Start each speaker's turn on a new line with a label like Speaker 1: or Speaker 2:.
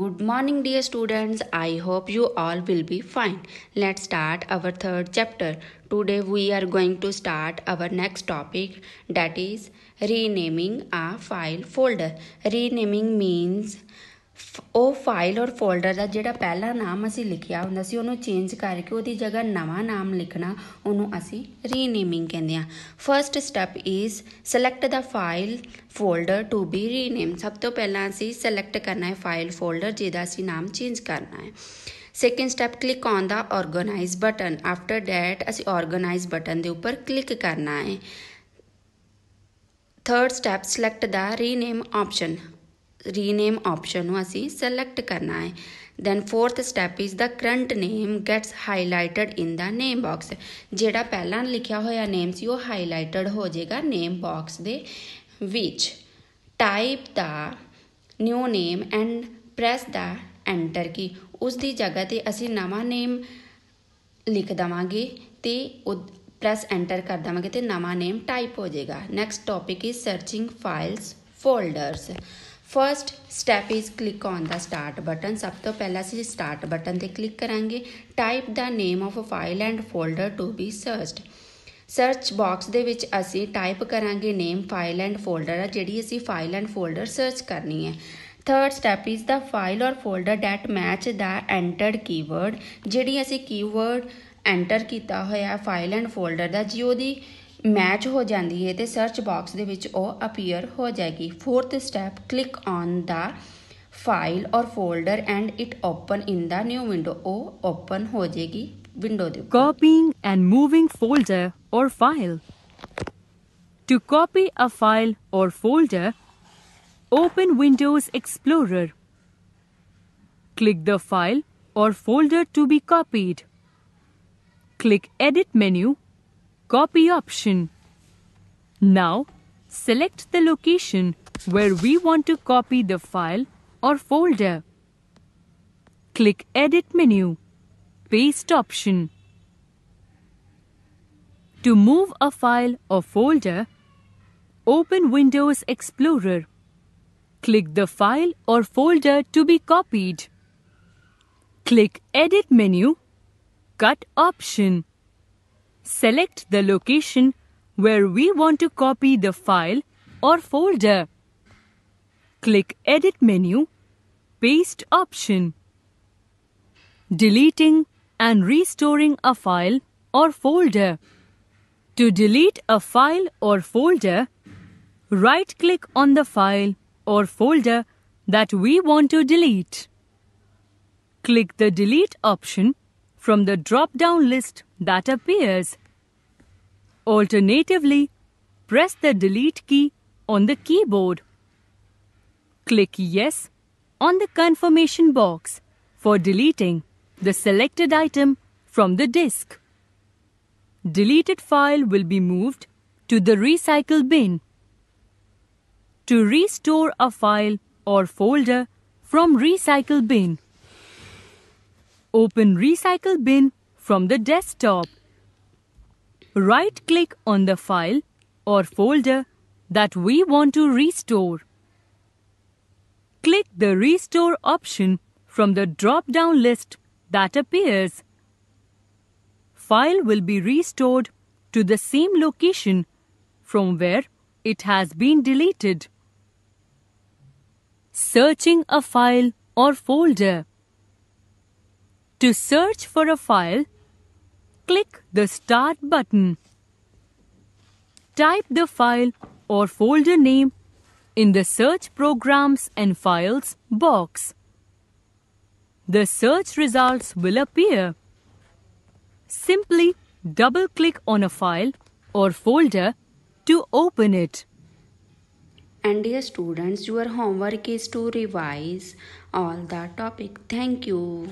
Speaker 1: Good morning dear students. I hope you all will be fine. Let's start our third chapter. Today we are going to start our next topic that is renaming a file folder. Renaming means ਉਹ file ਔਰ folder ਦਾ ਜਿਹੜਾ ਪਹਿਲਾ ਨਾਮ ਅਸੀਂ ਲਿਖਿਆ ਹੁੰਦਾ ਸੀ ਉਹਨੂੰ ਚੇਂਜ ਕਰਕੇ ਉਹਦੀ ਜਗ੍ਹਾ ਨਵਾਂ ਨਾਮ ਲਿਖਣਾ ਉਹਨੂੰ ਅਸੀਂ ਰੀਨੇਮਿੰਗ ਕਹਿੰਦੇ ਆ first step is select the file folder to be rename ਸਭ ਤੋਂ ਪਹਿਲਾਂ ਅਸੀਂ ਸਿਲੈਕਟ ਕਰਨਾ ਹੈ ਫਾਈਲ ਫੋਲਡਰ ਜਿਹਦਾ ਅਸੀਂ ਨਾਮ ਚੇਂਜ ਕਰਨਾ ਹੈ second step click on the organise button after that ਅਸੀਂ ਆਰਗੇਨਾਈਜ਼ ਬਟਨ ਦੇ ਉੱਪਰ ਕਲਿੱਕ ਕਰਨਾ ਹੈ third step select the rename option rename option ਨੂੰ ਅਸੀਂ ਸਿਲੈਕਟ ਕਰਨਾ ਹੈ then fourth step is the current name gets highlighted in the name box ਜਿਹੜਾ ਪਹਿਲਾਂ ਲਿਖਿਆ ਹੋਇਆ ਨੇਮ ਸੀ ਉਹ ਹਾਈਲਾਈਟਡ ਹੋ ਜਾਏਗਾ ਨੇਮ ਬਾਕਸ ਦੇ ਵਿੱਚ type the new name and press the enter key ਉਸ ਦੀ ਜਗ੍ਹਾ ਤੇ ਅਸੀਂ ਨਵਾਂ ਨੇਮ ਲਿਖ ਦਵਾਂਗੇ ਤੇ ਉਹ ਪ੍ਰੈਸ ਐਂਟਰ ਕਰ ਦਵਾਂਗੇ ਤੇ ਨਵਾਂ ਨੇਮ ਟਾਈਪ ਹੋ ਜਾਏਗਾ next topic is searching files folders first step is click on the start button ਸਭ ਤੋਂ ਪਹਿਲਾਂ ਅਸੀਂ ਸਟਾਰਟ ਬਟਨ ਤੇ ਕਲਿੱਕ ਕਰਾਂਗੇ type the name of file and folder to be searched search box ਦੇ ਵਿੱਚ ਅਸੀਂ ਟਾਈਪ ਕਰਾਂਗੇ ਨੇਮ ਫਾਈਲ ਐਂਡ ਫੋਲਡਰ ਆ ਜਿਹੜੀ ਅਸੀਂ ਫਾਈਲ ਐਂਡ ਫੋਲਡਰ ਸਰਚ ਕਰਨੀ ਹੈ third step is the file ਔਰ folder that match the entered keyword ਜਿਹੜੀ ਅਸੀਂ ਕੀਵਰਡ ਐਂਟਰ ਕੀਤਾ ਹੋਇਆ ਫਾਈਲ ਐਂਡ ਫੋਲਡਰ ਦਾ ਜੀ ਉਹਦੀ ਮੈਚ ਹੋ ਜਾਂਦੀ ਹੈ ਤੇ ਸਰਚ ਬਾਕਸ ਦੇ ਵਿੱਚ ਉਹ ਅਪੀਅਰ ਹੋ ਜਾਏਗੀ fourth step click on the file ਔਰ folder and it open in the new window ਉਹ ਓਪਨ ਹੋ ਜਾਏਗੀ ਵਿੰਡੋ ਦੇ
Speaker 2: ਕਾਪੀਇੰਗ ਐਂਡ ਮੂਵਿੰਗ ਫੋਲਡਰ ਔਰ file to copy a file ਔਰ folder open Windows Explorer. Click the file or folder to be copied. Click Edit menu Copy option. Now, select the location where we want to copy the file or folder. Click Edit menu, Paste option. To move a file or folder, open Windows Explorer. Click the file or folder to be copied. Click Edit menu, Cut option select the location where we want to copy the file or folder. Click Edit menu, Paste option. Deleting and restoring a file or folder. To delete a file or folder, right-click on the file or folder that we want to delete. Click the Delete option from the drop-down list that appears. Alternatively, press the delete key on the keyboard. Click yes on the confirmation box for deleting the selected item from the disk. Deleted file will be moved to the recycle bin. To restore a file or folder from recycle bin, open recycle bin from the desktop. Right-click on the file or folder that we want to restore. Click the Restore option from the drop-down list that appears. File will be restored to the same location from where it has been deleted. Searching a file or folder. To search for a file, click the Start button. Type the file or folder name in the Search Programs and Files box. The search results will appear. Simply double-click on a file or folder to open it. And dear
Speaker 1: students, your homework is to revise all the topic. Thank you.